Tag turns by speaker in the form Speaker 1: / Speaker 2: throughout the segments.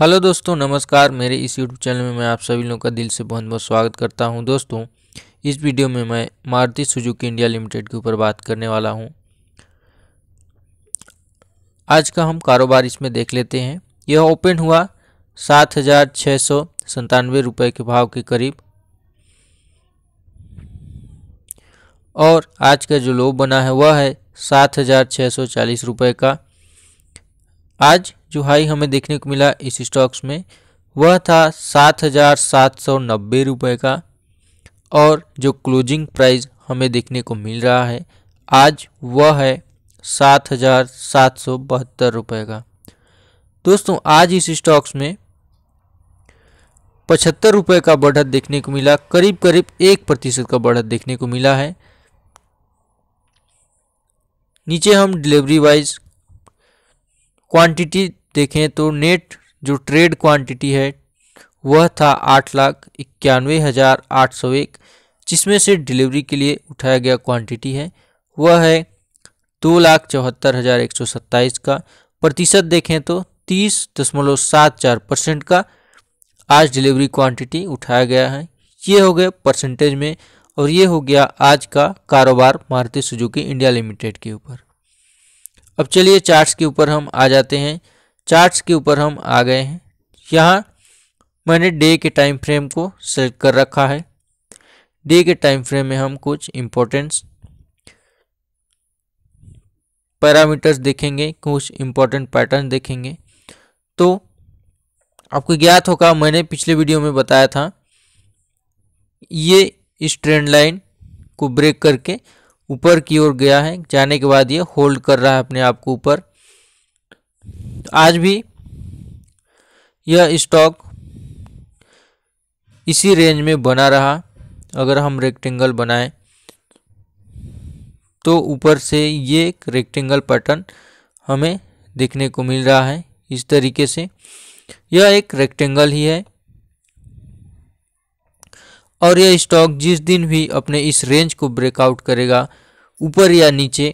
Speaker 1: hello दोस्तों नमस्कार मेरे इस यूट्यूब चैनल में मैं आप सभी लोगों का दिल से बहुत बहुत स्वागत करता हूं दोस्तों इस वीडियो में मैं मारुति सुजुकी इंडिया लिमिटेड के ऊपर बात करने वाला हूं आज का हम कारोबार इसमें देख लेते हैं यह ओपन हुआ सात हज़ार छः सौ संतानवे रुपये के भाव के करीब और आज का जो लो बना है वह है सात हज़ार छः सौ चालीस रुपये का आज जो हाई हमें देखने को मिला इस स्टॉक्स में वह था सात हजार सात सौ नब्बे रुपये का और जो क्लोजिंग प्राइस हमें देखने को मिल रहा है आज वह है सात हजार सात सौ बहत्तर रुपये का दोस्तों आज इस स्टॉक्स में पचहत्तर रुपये का बढ़त देखने को मिला करीब करीब एक प्रतिशत का बढ़त देखने को मिला है नीचे हम डिलीवरी वाइज क्वांटिटी देखें तो नेट जो ट्रेड क्वांटिटी है वह था आठ लाख इक्यानवे हज़ार आठ सौ एक जिसमें से डिलीवरी के लिए उठाया गया क्वांटिटी है वह है दो लाख चौहत्तर हज़ार एक सौ सत्ताईस का प्रतिशत देखें तो तीस दशमलव सात चार परसेंट का आज डिलीवरी क्वांटिटी उठाया गया है ये हो गया परसेंटेज में और ये हो गया आज का कारोबार मारुति सुजुकी इंडिया लिमिटेड के ऊपर अब चलिए चार्ट्स के ऊपर हम आ जाते हैं चार्ट्स के ऊपर हम आ गए हैं यहाँ मैंने डे के टाइम फ्रेम को सेलेक्ट कर रखा है डे के टाइम फ्रेम में हम कुछ इम्पोर्टेंट्स पैरामीटर्स देखेंगे कुछ इम्पोर्टेंट पैटर्न देखेंगे तो आपको ज्ञात होगा मैंने पिछले वीडियो में बताया था ये इस ट्रेंड लाइन को ब्रेक करके ऊपर की ओर गया है जाने के बाद ये होल्ड कर रहा है अपने आप को ऊपर तो आज भी यह स्टॉक इसी रेंज में बना रहा अगर हम रेक्टेंगल बनाएं तो ऊपर से ये एक रेक्टेंगल पैटर्न हमें देखने को मिल रहा है इस तरीके से यह एक रेक्टेंगल ही है और यह स्टॉक जिस दिन भी अपने इस रेंज को ब्रेकआउट करेगा ऊपर या नीचे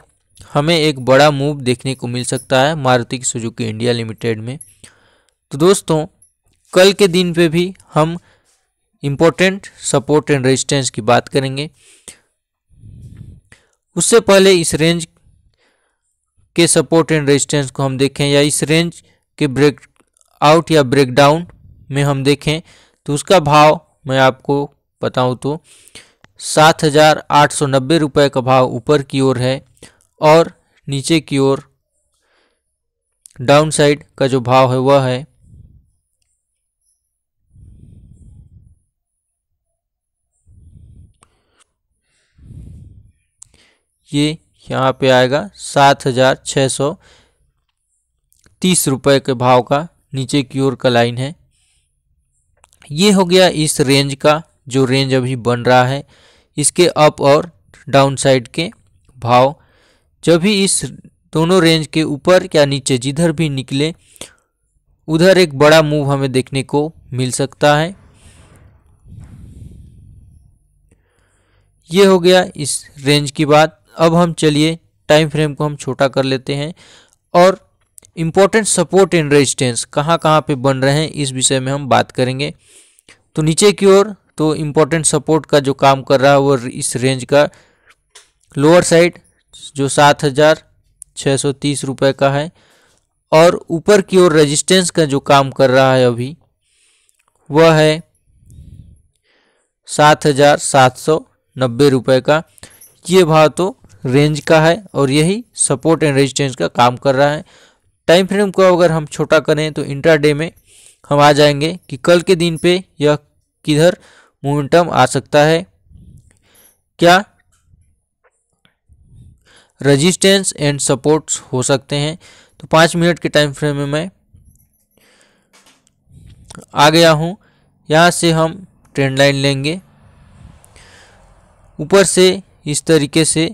Speaker 1: हमें एक बड़ा मूव देखने को मिल सकता है मारुति सुजुकी इंडिया लिमिटेड में तो दोस्तों कल के दिन पे भी हम इम्पोर्टेंट सपोर्ट एंड रेजिस्टेंस की बात करेंगे उससे पहले इस रेंज के सपोर्ट एंड रेजिस्टेंस को हम देखें या इस रेंज के ब्रेक आउट या ब्रेकडाउन में हम देखें तो उसका भाव मैं आपको बताऊं तो सात हजार आठ सौ नब्बे रुपये का भाव ऊपर की ओर है और नीचे की ओर डाउन साइड का जो भाव है वह है ये यहाँ पे आएगा सात हजार छः सौ तीस रुपये के भाव का नीचे की ओर का लाइन है ये हो गया इस रेंज का जो रेंज अभी बन रहा है इसके अप और डाउन साइड के भाव जब भी इस दोनों रेंज के ऊपर या नीचे जिधर भी निकले उधर एक बड़ा मूव हमें देखने को मिल सकता है ये हो गया इस रेंज की बात अब हम चलिए टाइम फ्रेम को हम छोटा कर लेते हैं और इम्पोर्टेंट सपोर्ट एंड रेजिस्टेंस कहाँ कहाँ पे बन रहे हैं इस विषय में हम बात करेंगे तो नीचे की ओर तो इम्पोर्टेंट सपोर्ट का जो काम कर रहा है वो इस रेंज का लोअर साइड जो सात हज़ार छः सौ तीस रुपये का है और ऊपर की ओर रेजिस्टेंस का जो काम कर रहा है अभी वह है सात हज़ार सात सौ नब्बे रुपये का ये भाव तो रेंज का है और यही सपोर्ट एंड रेजिस्टेंस का काम कर रहा है टाइम फ्रेम को अगर हम छोटा करें तो इंट्राडे में हम आ जाएंगे कि कल के दिन पे यह किधर मोमेंटम आ सकता है क्या रेजिस्टेंस एंड सपोर्ट्स हो सकते हैं तो पाँच मिनट के टाइम फ्रेम में मैं आ गया हूँ यहाँ से हम ट्रेंड लाइन लेंगे ऊपर से इस तरीके से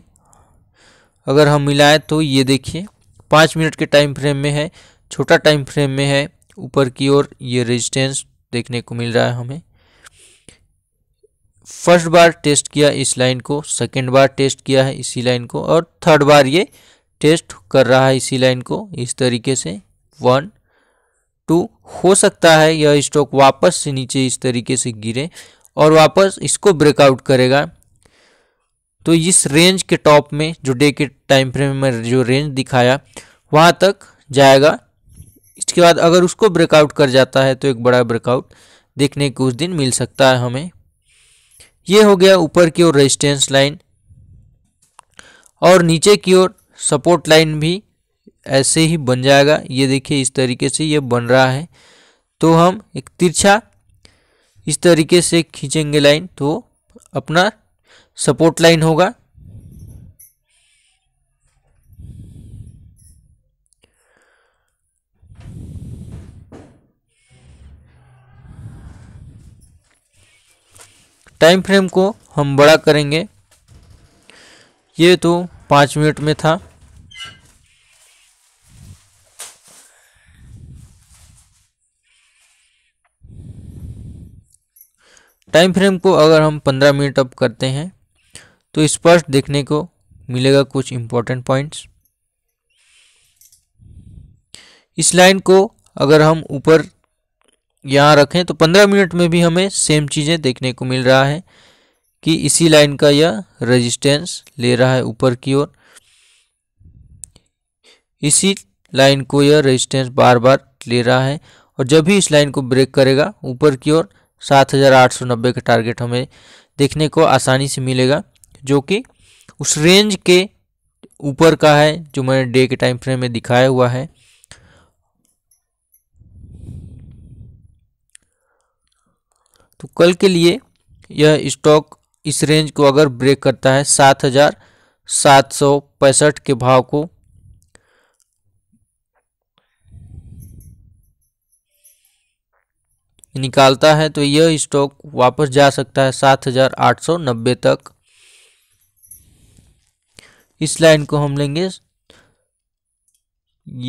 Speaker 1: अगर हम मिलाएं तो ये देखिए पाँच मिनट के टाइम फ्रेम में है छोटा टाइम फ्रेम में है ऊपर की ओर ये रेजिस्टेंस देखने को मिल रहा है हमें फर्स्ट बार टेस्ट किया इस लाइन को सेकेंड बार टेस्ट किया है इसी लाइन को और थर्ड बार ये टेस्ट कर रहा है इसी लाइन को इस तरीके से वन टू हो सकता है यह स्टॉक वापस से नीचे इस तरीके से गिरे और वापस इसको ब्रेकआउट करेगा तो इस रेंज के टॉप में जो डे के टाइम फ्रेम में जो रेंज दिखाया वहाँ तक जाएगा इसके बाद अगर उसको ब्रेकआउट कर जाता है तो एक बड़ा ब्रेकआउट देखने को उस दिन मिल सकता है हमें ये हो गया ऊपर की ओर रेजिस्टेंस लाइन और नीचे की ओर सपोर्ट लाइन भी ऐसे ही बन जाएगा ये देखिए इस तरीके से ये बन रहा है तो हम एक तिरछा इस तरीके से खींचेंगे लाइन तो अपना सपोर्ट लाइन होगा टाइम फ्रेम को हम बड़ा करेंगे ये तो पाँच मिनट में था टाइम फ्रेम को अगर हम पंद्रह मिनट अप करते हैं तो स्पष्ट देखने को मिलेगा कुछ इम्पोर्टेंट पॉइंट्स इस लाइन को अगर हम ऊपर यहाँ रखें तो पंद्रह मिनट में भी हमें सेम चीज़ें देखने को मिल रहा है कि इसी लाइन का यह रेजिस्टेंस ले रहा है ऊपर की ओर इसी लाइन को यह रेजिस्टेंस बार बार ले रहा है और जब भी इस लाइन को ब्रेक करेगा ऊपर की ओर 7890 का टारगेट हमें देखने को आसानी से मिलेगा जो कि उस रेंज के ऊपर का है जो मैंने डे के टाइम फ्रेम में दिखाया हुआ है तो कल के लिए यह स्टॉक इस रेंज को अगर ब्रेक करता है सात हजार सात सौ पैंसठ के भाव को निकालता है तो यह स्टॉक वापस जा सकता है सात हजार आठ सौ नब्बे तक इस लाइन को हम लेंगे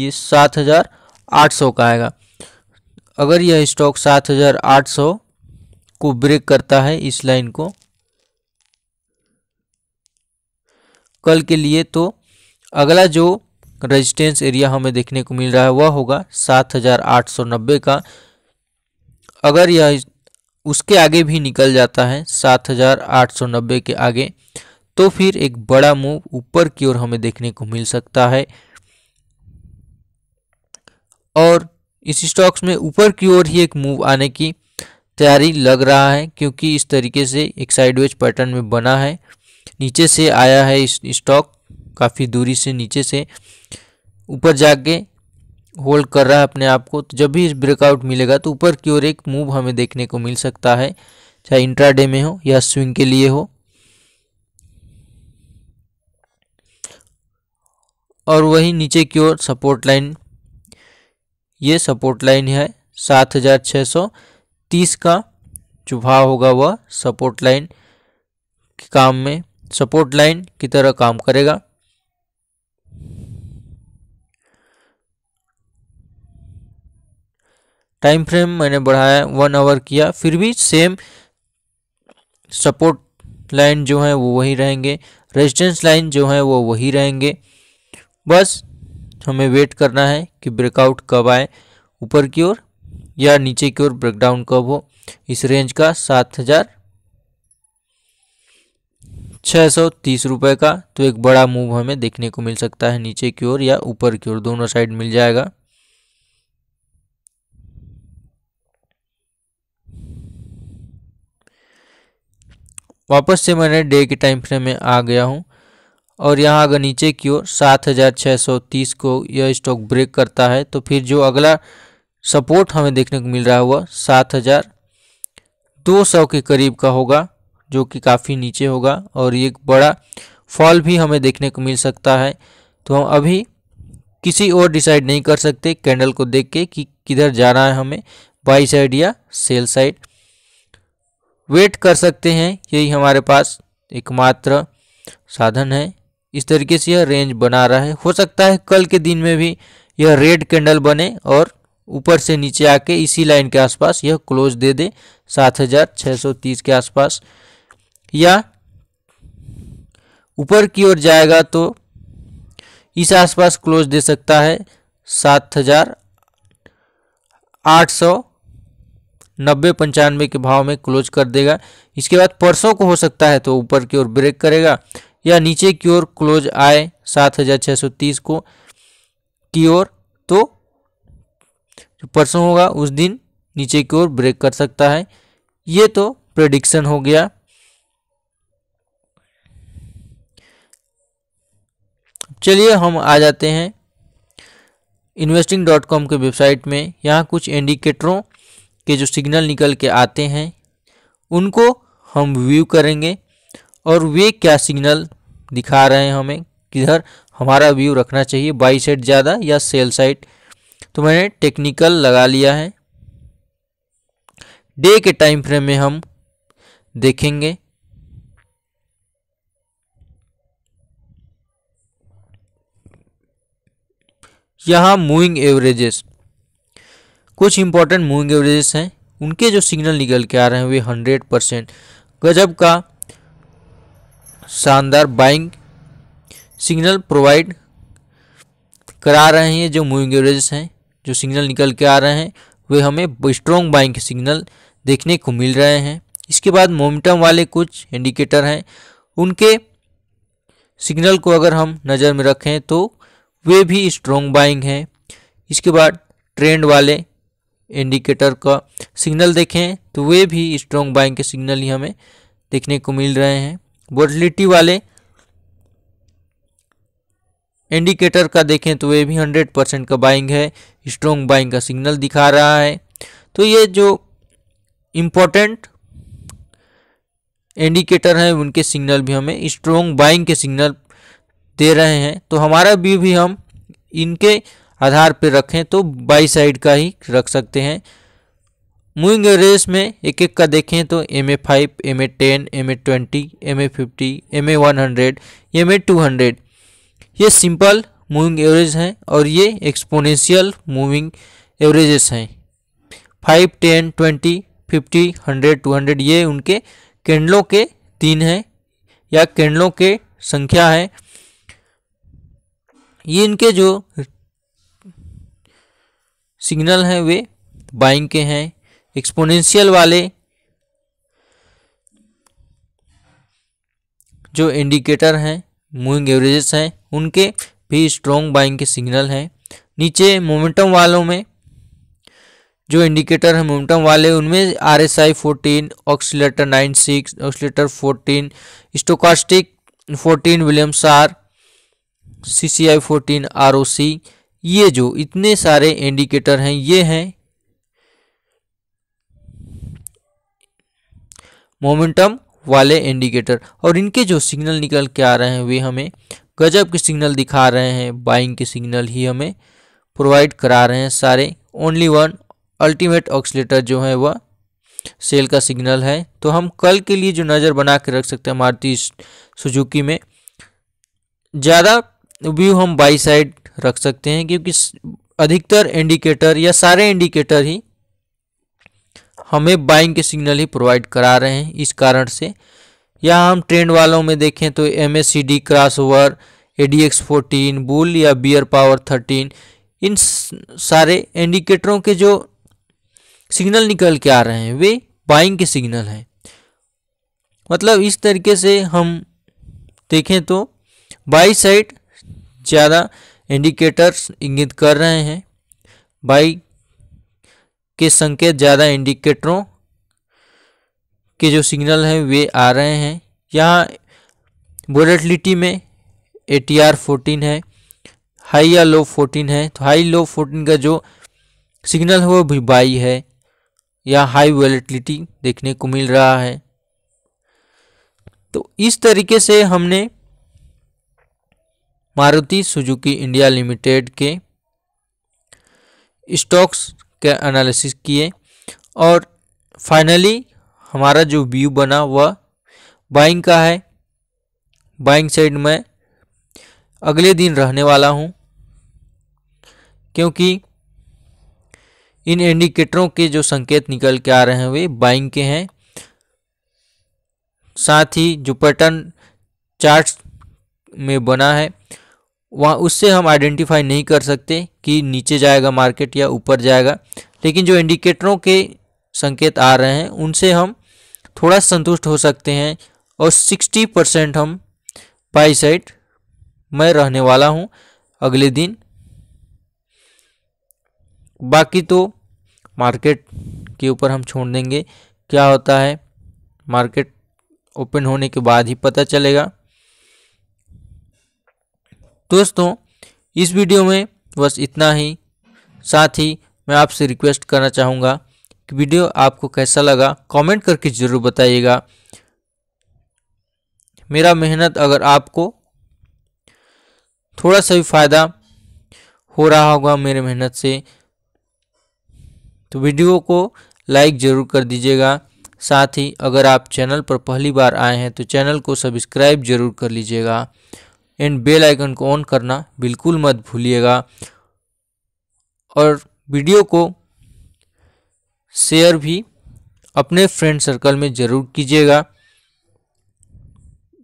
Speaker 1: ये सात हजार आठ सौ का आएगा अगर यह स्टॉक सात हजार आठ सौ को ब्रेक करता है इस लाइन को कल के लिए तो अगला जो रेजिस्टेंस एरिया हमें देखने को मिल रहा है वह होगा 7890 का अगर यह उसके आगे भी निकल जाता है 7890 के आगे तो फिर एक बड़ा मूव ऊपर की ओर हमें देखने को मिल सकता है और इस स्टॉक्स में ऊपर की ओर ही एक मूव आने की तैयारी लग रहा है क्योंकि इस तरीके से एक साइडवेज पैटर्न में बना है नीचे से आया है इस स्टॉक काफ़ी दूरी से नीचे से ऊपर जाके होल्ड कर रहा है अपने आप को तो जब भी इस ब्रेकआउट मिलेगा तो ऊपर की ओर एक मूव हमें देखने को मिल सकता है चाहे इंट्राडे में हो या स्विंग के लिए हो और वही नीचे की ओर सपोर्ट लाइन ये सपोर्ट लाइन है सात हज़ार छः सौ तीस का जो भाव होगा वह सपोर्ट लाइन के काम में सपोर्ट लाइन की तरह काम करेगा टाइम फ्रेम मैंने बढ़ाया वन आवर किया फिर भी सेम सपोर्ट लाइन जो है वो वही रहेंगे रेजिस्टेंस लाइन जो है वो वही रहेंगे बस हमें वेट करना है कि ब्रेकआउट कब आए ऊपर की ओर या नीचे की ओर ब्रेकडाउन कब हो इस रेंज का सात हजार छः सौ तीस रुपये का तो एक बड़ा मूव हमें देखने को मिल सकता है नीचे की ओर या ऊपर की ओर दोनों साइड मिल जाएगा वापस से मैंने डे के टाइम फ्रेम में आ गया हूँ और यहाँ अगर नीचे की ओर सात हज़ार छः सौ तीस को यह स्टॉक ब्रेक करता है तो फिर जो अगला सपोर्ट हमें देखने को मिल रहा हुआ सात हजार दो सौ के करीब का होगा जो कि काफ़ी नीचे होगा और ये बड़ा फॉल भी हमें देखने को मिल सकता है तो हम अभी किसी और डिसाइड नहीं कर सकते कैंडल को देख के कि किधर जाना है हमें बाई साइड या सेल साइड वेट कर सकते हैं यही हमारे पास एकमात्र साधन है इस तरीके से यह रेंज बना रहा है हो सकता है कल के दिन में भी यह रेड कैंडल बने और ऊपर से नीचे आके इसी लाइन के आसपास यह क्लोज दे दे 7630 के आसपास या ऊपर की ओर जाएगा तो इस आसपास क्लोज दे सकता है सात हजार आठ सौ नब्बे पंचानवे के भाव में क्लोज कर देगा इसके बाद परसों को हो सकता है तो ऊपर की ओर ब्रेक करेगा या नीचे की ओर क्लोज आए सात हजार छः सौ तीस को की ओर तो परसों होगा उस दिन नीचे की ओर ब्रेक कर सकता है ये तो प्रडिक्शन हो गया चलिए हम आ जाते हैं इन्वेस्टिंग डॉट कॉम के वेबसाइट में यहाँ कुछ इंडिकेटरों के जो सिग्नल निकल के आते हैं उनको हम व्यू करेंगे और वे क्या सिग्नल दिखा रहे हैं हमें किधर हमारा व्यू रखना चाहिए बाई साइड ज़्यादा या सेल साइड तो मैंने टेक्निकल लगा लिया है डे के टाइम फ्रेम में हम देखेंगे यहाँ मूविंग एवरेजेस कुछ इंपॉर्टेंट मूविंग एवरेजेस हैं उनके जो सिग्नल निकल के आ रहे हैं वे हंड्रेड परसेंट गजब का शानदार बाइंग सिग्नल प्रोवाइड करा रहे हैं जो मूविंग एवरेजेस हैं जो सिग्नल निकल के आ रहे हैं वे हमें स्ट्रॉन्ग बाइंग के सिग्नल देखने को मिल रहे हैं इसके बाद मोमेंटम वाले कुछ इंडिकेटर हैं उनके सिग्नल को अगर हम नज़र में रखें तो वे भी स्ट्रॉन्ग बाइंग हैं इसके बाद ट्रेंड वाले इंडिकेटर का सिग्नल देखें तो वे भी स्ट्रॉन्ग बाइंग के सिग्नल ही हमें देखने को मिल रहे हैं वोटिलिटी वाले इंडिकेटर का देखें तो ये भी हंड्रेड परसेंट का बाइंग है स्ट्रॉन्ग बाइंग का सिग्नल दिखा रहा है तो ये जो इम्पोर्टेंट इंडिकेटर हैं उनके सिग्नल भी हमें स्ट्रॉन्ग बाइंग के सिग्नल दे रहे हैं तो हमारा व्यू भी हम इनके आधार पर रखें तो बाई साइड का ही रख सकते हैं मूविंग एवरेज में एक एक का देखें तो M A five M A ten M A twenty M A fifty M A one hundred M A two hundred ये सिंपल मूविंग एवरेज हैं और ये एक्सपोनेंशियल मूविंग एवरेजेस हैं five ten twenty fifty hundred two hundred ये उनके कैंडलों के तीन हैं या कैंडलों के संख्या है ये इनके जो सिग्नल हैं वे बाइंग के हैं एक्सपोनेंशियल वाले जो इंडिकेटर हैं मूविंग एवरेजेस हैं उनके भी स्ट्रॉन्ग बाइंग के सिग्नल हैं नीचे मोमेंटम वालों में जो इंडिकेटर हैं मोमेंटम वाले उनमें R S I fourteen oscillator nine six oscillator fourteen stochastic fourteen Williams R C C I fourteen R O C ये जो इतने सारे इंडिकेटर हैं ये हैं मोमेंटम वाले इंडिकेटर और इनके जो सिग्नल निकल के आ रहे हैं वे हमें गजब के सिग्नल दिखा रहे हैं बाइंग के सिग्नल ही हमें प्रोवाइड करा रहे हैं सारे ओनली वन अल्टीमेट ऑक्सीटर जो है वह सेल का सिग्नल है तो हम कल के लिए जो नज़र बना के रख सकते हैं मारुति सुजुकी में ज़्यादा व्यू हम बाई साइड रख सकते हैं क्योंकि अधिकतर इंडिकेटर या सारे इंडिकेटर ही हमें बाइंग के सिग्नल ही प्रोवाइड करा रहे हैं इस कारण से या हम ट्रेंड वालों में देखें तो M S C D crossover A D X fourteen bull या बियर पावर थर्टीन इन सारे इंडिकेटरों के जो सिग्नल निकल के आ रहे हैं वे बाइंग के सिग्नल हैं मतलब इस तरीके से हम देखें तो बाई साइड ज़्यादा इंडिकेटर्स इंगित कर रहे हैं बाई के संकेत ज़्यादा इंडिकेटरों के जो सिग्नल हैं वे आ रहे हैं यहाँ वोलेटलिटी में ए टी आर फोर्टीन है हाई या लो फोर्टीन है तो हाई लो फोर्टीन का जो सिग्नल है वो भी बाई है या हाई वोलेटिलिटी देखने को मिल रहा है तो इस तरीके से हमने मारुति सुजुकी इंडिया लिमिटेड के स्टॉक्स के एनालिसिस किए और फाइनली हमारा जो व्यू बना वह बाइंग का है बाइंग साइड में अगले दिन रहने वाला हूँ क्योंकि इन इंडिकेटरों के जो संकेत निकल के आ रहे हैं वे बाइंग के हैं साथ ही जो पैटर्न चार्ट में बना है वहाँ उससे हम आइडेंटिफाई नहीं कर सकते कि नीचे जाएगा मार्केट या ऊपर जाएगा लेकिन जो इंडिकेटरों के संकेत आ रहे हैं उनसे हम थोड़ा संतुष्ट हो सकते हैं और सिक्सटी परसेंट हम बाई साइड मैं रहने वाला हूँ अगले दिन बाकी तो मार्केट के ऊपर हम छोड़ देंगे क्या होता है मार्केट ओपन होने के बाद ही पता चलेगा दोस्तों इस वीडियो में बस इतना ही साथ ही मैं आपसे रिक्वेस्ट करना चाहूँगा कि वीडियो आपको कैसा लगा कमेंट करके ज़रूर बताइएगा मेरा मेहनत अगर आपको थोड़ा सा भी फ़ायदा हो रहा होगा मेरे मेहनत से तो वीडियो को लाइक ज़रूर कर दीजिएगा साथ ही अगर आप चैनल पर पहली बार आए हैं तो चैनल को सब्सक्राइब ज़रूर कर लीजिएगा एंड बेल आइकन को ऑन करना बिल्कुल मत भूलिएगा और वीडियो को शेयर भी अपने फ्रेंड सर्कल में ज़रूर कीजिएगा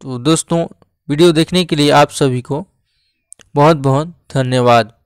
Speaker 1: तो दोस्तों वीडियो देखने के लिए आप सभी को बहुत बहुत धन्यवाद